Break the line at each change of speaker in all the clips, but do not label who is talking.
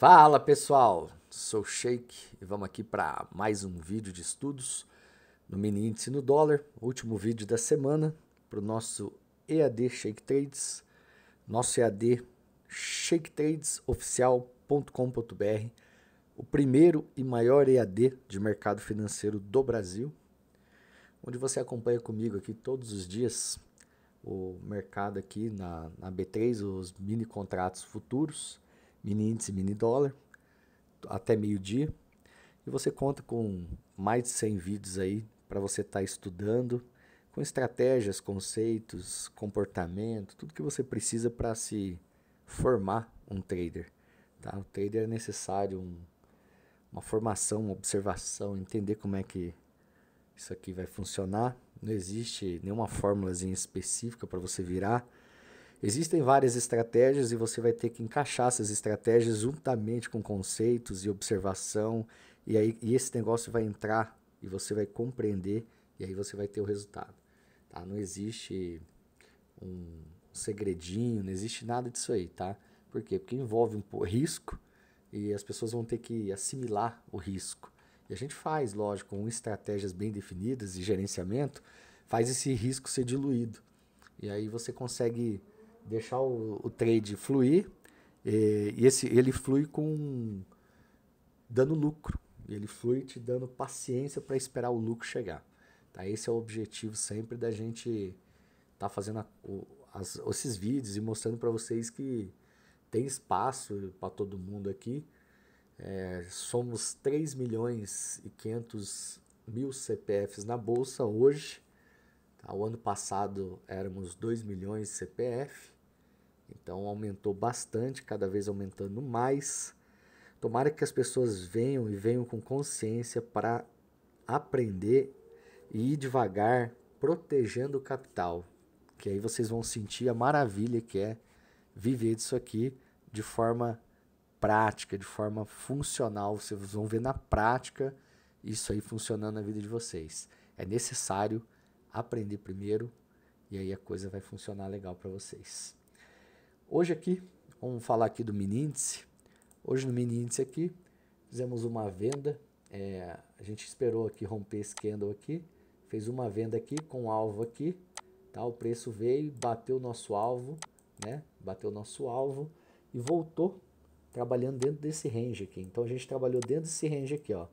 Fala pessoal, sou Sheik e vamos aqui para mais um vídeo de estudos no mini índice no dólar, último vídeo da semana para o nosso EAD Shake Trades, nosso EAD shaketradesoficial.com.br, o primeiro e maior EAD de mercado financeiro do Brasil, onde você acompanha comigo aqui todos os dias o mercado aqui na, na B3, os mini contratos futuros mini índice, mini dólar, até meio-dia. E você conta com mais de 100 vídeos aí para você estar tá estudando, com estratégias, conceitos, comportamento, tudo que você precisa para se formar um trader. Tá? O trader é necessário um, uma formação, uma observação, entender como é que isso aqui vai funcionar. Não existe nenhuma fórmulazinha específica para você virar Existem várias estratégias e você vai ter que encaixar essas estratégias juntamente com conceitos e observação, e aí e esse negócio vai entrar e você vai compreender, e aí você vai ter o resultado. Tá? Não existe um segredinho, não existe nada disso aí, tá? Por quê? Porque envolve um risco e as pessoas vão ter que assimilar o risco. E a gente faz, lógico, com estratégias bem definidas e gerenciamento, faz esse risco ser diluído. E aí você consegue deixar o, o trade fluir e, e, esse ele flui com dando lucro, ele flui te dando paciência para esperar o lucro chegar. Tá? Esse é o objetivo sempre da gente estar tá fazendo a, o, as, esses vídeos e mostrando para vocês que tem espaço para todo mundo aqui. É, somos 3 milhões e 500 mil CPFs na bolsa hoje. Tá? O ano passado éramos 2 milhões de CPF. Então aumentou bastante, cada vez aumentando mais. Tomara que as pessoas venham e venham com consciência para aprender e ir devagar, protegendo o capital. Que aí vocês vão sentir a maravilha que é viver disso aqui de forma prática, de forma funcional. Vocês vão ver na prática isso aí funcionando na vida de vocês. É necessário aprender primeiro e aí a coisa vai funcionar legal para vocês. Hoje aqui, vamos falar aqui do mini índice. Hoje no mini índice aqui, fizemos uma venda. É, a gente esperou aqui romper esse candle aqui. Fez uma venda aqui com alvo aqui. Tá? O preço veio, bateu o nosso alvo, né? Bateu o nosso alvo e voltou trabalhando dentro desse range aqui. Então a gente trabalhou dentro desse range aqui, ó.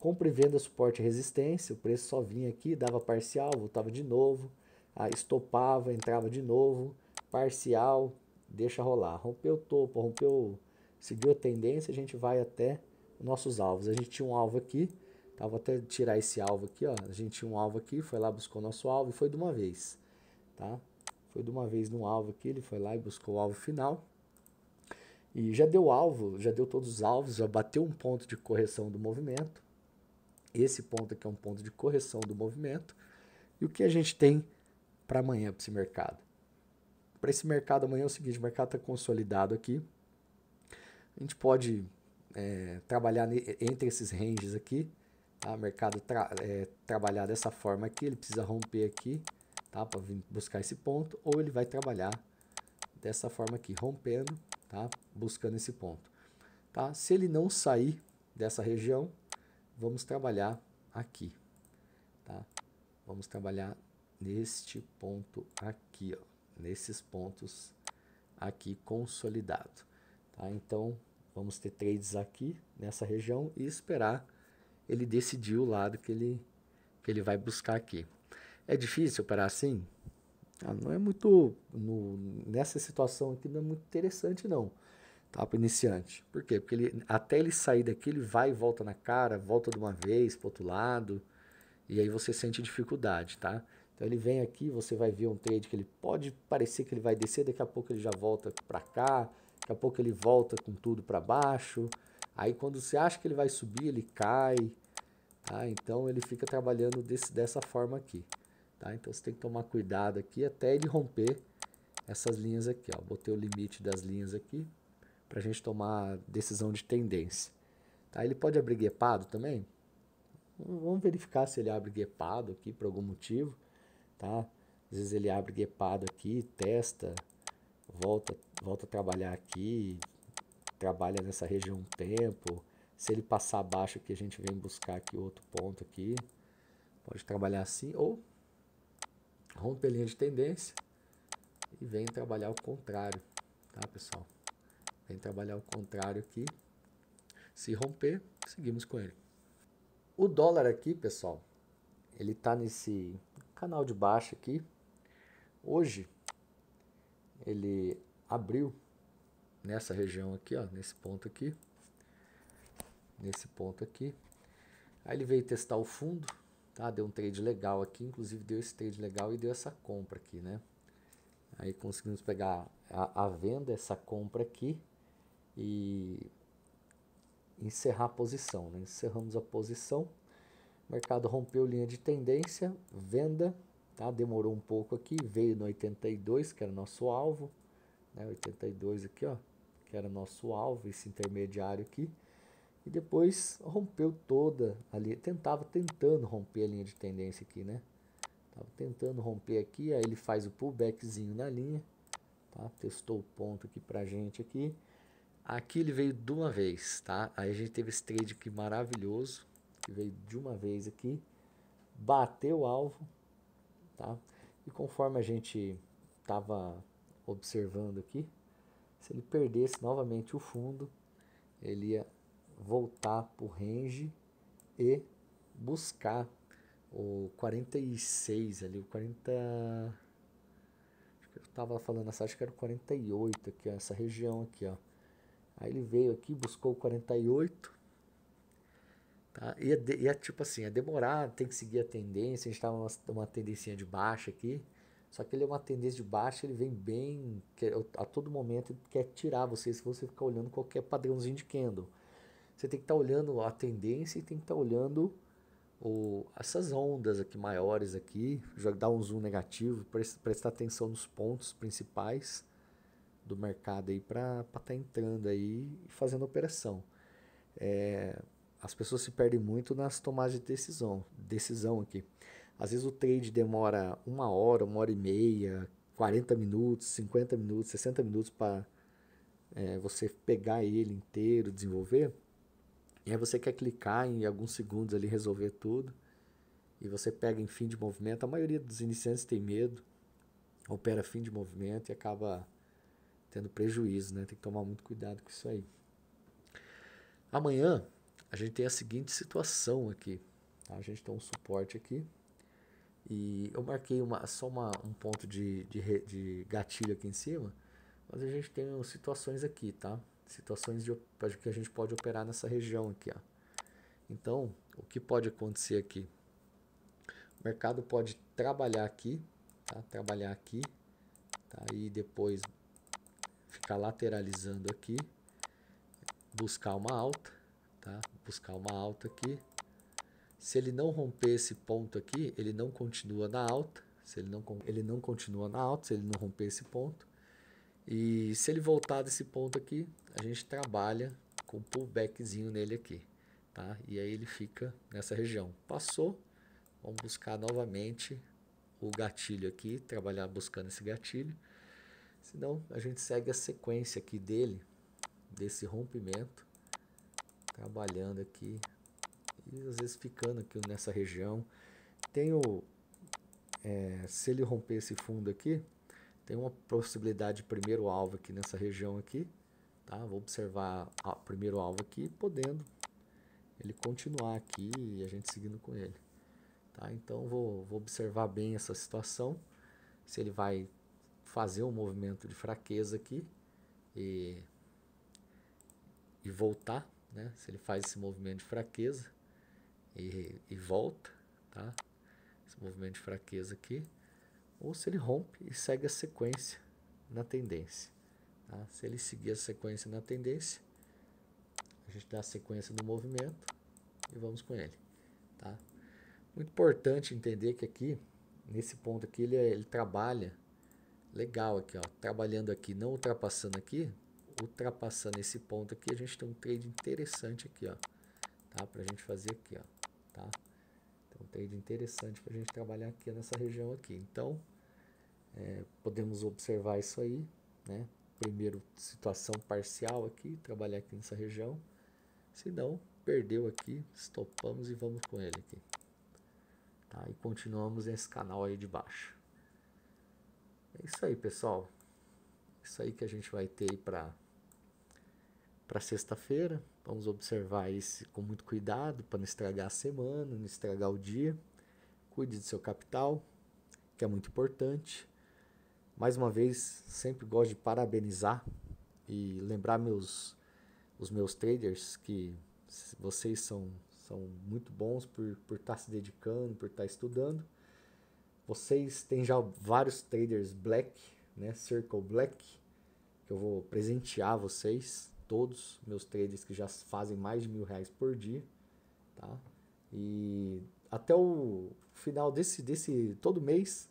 Compra e venda, suporte e resistência. O preço só vinha aqui, dava parcial, voltava de novo. a ah, estopava, entrava de novo. Parcial, deixa rolar. Rompeu o topo, rompeu, seguiu a tendência, a gente vai até nossos alvos. A gente tinha um alvo aqui, tá? vou até tirar esse alvo aqui, ó. a gente tinha um alvo aqui, foi lá, buscou nosso alvo e foi de uma vez. Tá? Foi de uma vez no alvo aqui, ele foi lá e buscou o alvo final. E já deu alvo, já deu todos os alvos, já bateu um ponto de correção do movimento. Esse ponto aqui é um ponto de correção do movimento. E o que a gente tem para amanhã para esse mercado? para esse mercado amanhã é o seguinte: o mercado está consolidado aqui. A gente pode é, trabalhar entre esses ranges aqui. Tá? O mercado tra é, trabalhar dessa forma aqui, ele precisa romper aqui tá? para buscar esse ponto, ou ele vai trabalhar dessa forma aqui, rompendo, tá? buscando esse ponto. Tá? Se ele não sair dessa região, vamos trabalhar aqui. Tá? Vamos trabalhar neste ponto aqui. Ó nesses pontos aqui consolidado. Tá? Então, vamos ter trades aqui nessa região e esperar ele decidir o lado que ele, que ele vai buscar aqui. É difícil operar assim? Ah, não é muito, no, nessa situação aqui não é muito interessante não, tá, para iniciante. Por quê? Porque ele, até ele sair daqui, ele vai e volta na cara, volta de uma vez para outro lado, e aí você sente dificuldade, tá? Então ele vem aqui, você vai ver um trade que ele pode parecer que ele vai descer, daqui a pouco ele já volta para cá, daqui a pouco ele volta com tudo para baixo. Aí quando você acha que ele vai subir, ele cai. Tá? Então ele fica trabalhando desse, dessa forma aqui. Tá? Então você tem que tomar cuidado aqui até ele romper essas linhas aqui. Ó. Botei o limite das linhas aqui para a gente tomar decisão de tendência. Tá? Ele pode abrir guepado também? Vamos verificar se ele abre guepado aqui por algum motivo tá? Às vezes ele abre guepado aqui, testa, volta, volta a trabalhar aqui, trabalha nessa região um tempo. Se ele passar abaixo aqui, a gente vem buscar aqui outro ponto aqui. Pode trabalhar assim ou rompe a linha de tendência e vem trabalhar o contrário, tá, pessoal? Vem trabalhar o contrário aqui. Se romper, seguimos com ele. O dólar aqui, pessoal, ele tá nesse canal de baixo aqui. Hoje ele abriu nessa região aqui, ó, nesse ponto aqui, nesse ponto aqui. Aí ele veio testar o fundo, tá? Deu um trade legal aqui, inclusive deu esse trade legal e deu essa compra aqui, né? Aí conseguimos pegar a, a venda, essa compra aqui e encerrar a posição, né? Encerramos a posição. O mercado rompeu linha de tendência, venda, tá? demorou um pouco aqui, veio no 82, que era nosso alvo, né? 82 aqui, ó, que era nosso alvo, esse intermediário aqui, e depois rompeu toda a linha, tentava tentando romper a linha de tendência aqui, né? Tava tentando romper aqui, aí ele faz o pullbackzinho na linha, tá? Testou o ponto aqui pra gente aqui. Aqui ele veio de uma vez, tá? Aí a gente teve esse trade aqui maravilhoso, que veio de uma vez aqui, bateu o alvo, tá? E conforme a gente estava observando aqui, se ele perdesse novamente o fundo, ele ia voltar para o range e buscar o 46 ali, o 40... tava eu falando essa, acho que era o 48 aqui, ó, essa região aqui, ó. Aí ele veio aqui, buscou o 48, Tá? E, é, e é tipo assim, é demorado, tem que seguir a tendência. A gente está numa uma tendência de baixa aqui. Só que ele é uma tendência de baixa, ele vem bem, quer, é a todo momento ele quer tirar você se você ficar olhando qualquer padrãozinho de candle. Você tem que estar tá olhando a tendência e tem que estar tá olhando o, essas ondas aqui maiores aqui, dar um zoom negativo, prestar atenção nos pontos principais do mercado aí para estar tá entrando aí e fazendo operação. É, as pessoas se perdem muito nas tomadas de decisão, decisão aqui. Às vezes o trade demora uma hora, uma hora e meia, 40 minutos, 50 minutos, 60 minutos para é, você pegar ele inteiro, desenvolver. E aí você quer clicar em alguns segundos ali resolver tudo. E você pega em fim de movimento. A maioria dos iniciantes tem medo, opera fim de movimento e acaba tendo prejuízo, né? Tem que tomar muito cuidado com isso aí. Amanhã a gente tem a seguinte situação aqui. Tá? A gente tem um suporte aqui. E eu marquei uma, só uma, um ponto de, de, de gatilho aqui em cima. Mas a gente tem situações aqui, tá? Situações de, que a gente pode operar nessa região aqui, ó. Então, o que pode acontecer aqui? O mercado pode trabalhar aqui, tá? Trabalhar aqui, tá? E depois ficar lateralizando aqui, buscar uma alta Tá? buscar uma alta aqui. Se ele não romper esse ponto aqui, ele não continua na alta. Se ele não, ele não continua na alta, se ele não romper esse ponto. E se ele voltar desse ponto aqui, a gente trabalha com pullbackzinho nele aqui. Tá? E aí ele fica nessa região. Passou, vamos buscar novamente o gatilho aqui, trabalhar buscando esse gatilho. Senão a gente segue a sequência aqui dele, desse rompimento trabalhando aqui e às vezes ficando aqui nessa região. Tenho, é, se ele romper esse fundo aqui, tem uma possibilidade de primeiro alvo aqui nessa região aqui, tá? Vou observar o primeiro alvo aqui, podendo ele continuar aqui e a gente seguindo com ele, tá? Então vou, vou observar bem essa situação, se ele vai fazer um movimento de fraqueza aqui e, e voltar né? Se ele faz esse movimento de fraqueza e, e volta, tá? Esse movimento de fraqueza aqui, ou se ele rompe e segue a sequência na tendência. Tá? Se ele seguir a sequência na tendência, a gente dá a sequência do movimento e vamos com ele. Tá? Muito importante entender que aqui, nesse ponto aqui, ele, é, ele trabalha legal aqui, ó, trabalhando aqui, não ultrapassando aqui, ultrapassando esse ponto aqui, a gente tem um trade interessante aqui, ó, tá? Para a gente fazer aqui, ó, tá? Então, um trade interessante para a gente trabalhar aqui nessa região aqui. Então, é, podemos observar isso aí, né? Primeiro, situação parcial aqui, trabalhar aqui nessa região. Se não, perdeu aqui, estopamos e vamos com ele aqui. Tá? E continuamos nesse canal aí de baixo. É isso aí, pessoal. É isso aí que a gente vai ter para para sexta-feira. Vamos observar isso com muito cuidado para não estragar a semana, não estragar o dia. Cuide do seu capital, que é muito importante. Mais uma vez, sempre gosto de parabenizar e lembrar meus os meus traders que vocês são são muito bons por por estar tá se dedicando, por estar tá estudando. Vocês têm já vários traders black, né, Circle Black, que eu vou presentear vocês todos meus traders que já fazem mais de mil reais por dia, tá? E até o final desse, desse todo mês,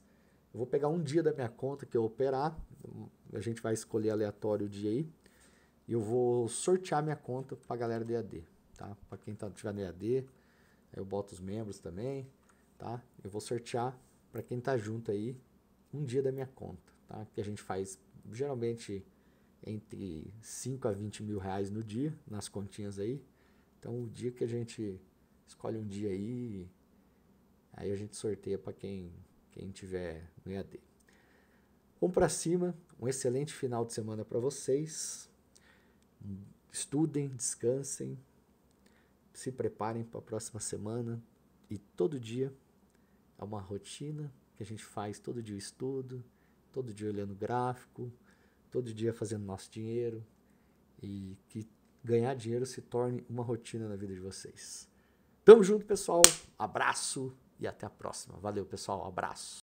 eu vou pegar um dia da minha conta que eu operar, a gente vai escolher aleatório o dia aí, e eu vou sortear minha conta para a galera do EAD, tá? Para quem tá, tiver no EAD, eu boto os membros também, tá? Eu vou sortear para quem tá junto aí um dia da minha conta, tá? Que a gente faz geralmente entre 5 a 20 mil reais no dia, nas continhas aí. Então o dia que a gente escolhe um dia aí, aí a gente sorteia para quem, quem tiver no EAD. Vamos para cima, um excelente final de semana para vocês. Estudem, descansem, se preparem para a próxima semana e todo dia é uma rotina que a gente faz todo dia o estudo, todo dia olhando gráfico, todo dia fazendo nosso dinheiro e que ganhar dinheiro se torne uma rotina na vida de vocês. Tamo junto, pessoal. Abraço e até a próxima. Valeu, pessoal. Abraço.